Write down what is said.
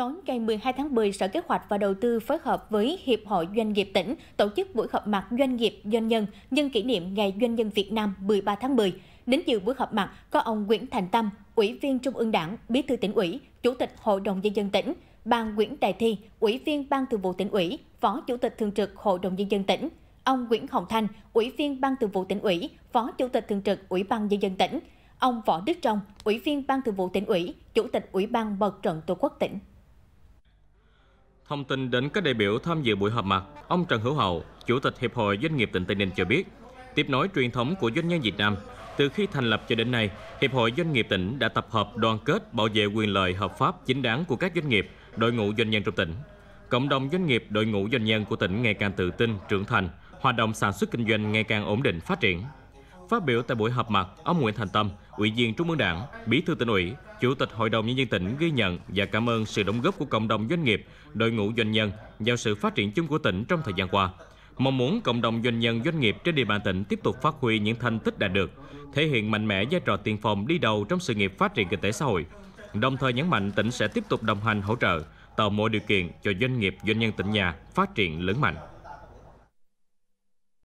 Tối ngày 12 tháng 10, Sở Kế hoạch và Đầu tư phối hợp với Hiệp hội Doanh nghiệp tỉnh tổ chức buổi họp mặt doanh nghiệp doanh nhân nhân kỷ niệm Ngày Doanh nhân Việt Nam 13 tháng 10. Đến dự buổi họp mặt có ông Nguyễn Thành Tâm, Ủy viên Trung ương Đảng, Bí thư tỉnh ủy, Chủ tịch Hội đồng nhân dân tỉnh, bà Nguyễn Đại Thi, Ủy viên Ban Thường vụ tỉnh ủy, Phó Chủ tịch thường trực Hội đồng nhân dân tỉnh, ông Nguyễn Hồng Thanh, Ủy viên Ban Thường vụ tỉnh ủy, Phó Chủ tịch thường trực Ủy ban nhân dân tỉnh, ông Võ Đức Trong, Ủy viên Ban Thường vụ tỉnh ủy, Chủ tịch Ủy ban Mặt trận Tổ quốc tỉnh. Thông tin đến các đại biểu tham dự buổi họp mặt, ông Trần Hữu Hậu, Chủ tịch Hiệp hội Doanh nghiệp tỉnh Tây Ninh cho biết, tiếp nối truyền thống của doanh nhân Việt Nam, từ khi thành lập cho đến nay, Hiệp hội Doanh nghiệp tỉnh đã tập hợp đoàn kết bảo vệ quyền lợi hợp pháp chính đáng của các doanh nghiệp, đội ngũ doanh nhân trong tỉnh. Cộng đồng doanh nghiệp, đội ngũ doanh nhân của tỉnh ngày càng tự tin, trưởng thành, hoạt động sản xuất kinh doanh ngày càng ổn định phát triển. Phát biểu tại buổi họp mặt, ông Nguyễn Thành Tâm, Ủy viên Trung ương Đảng, Bí thư tỉnh ủy, Chủ tịch Hội đồng Nhân dân tỉnh ghi nhận và cảm ơn sự đóng góp của cộng đồng doanh nghiệp, đội ngũ doanh nhân vào sự phát triển chung của tỉnh trong thời gian qua. Mong muốn cộng đồng doanh nhân doanh nghiệp trên địa bàn tỉnh tiếp tục phát huy những thành tích đạt được, thể hiện mạnh mẽ vai trò tiên phong đi đầu trong sự nghiệp phát triển kinh tế xã hội. Đồng thời nhấn mạnh tỉnh sẽ tiếp tục đồng hành hỗ trợ, tạo mọi điều kiện cho doanh nghiệp doanh nhân tỉnh nhà phát triển lớn mạnh.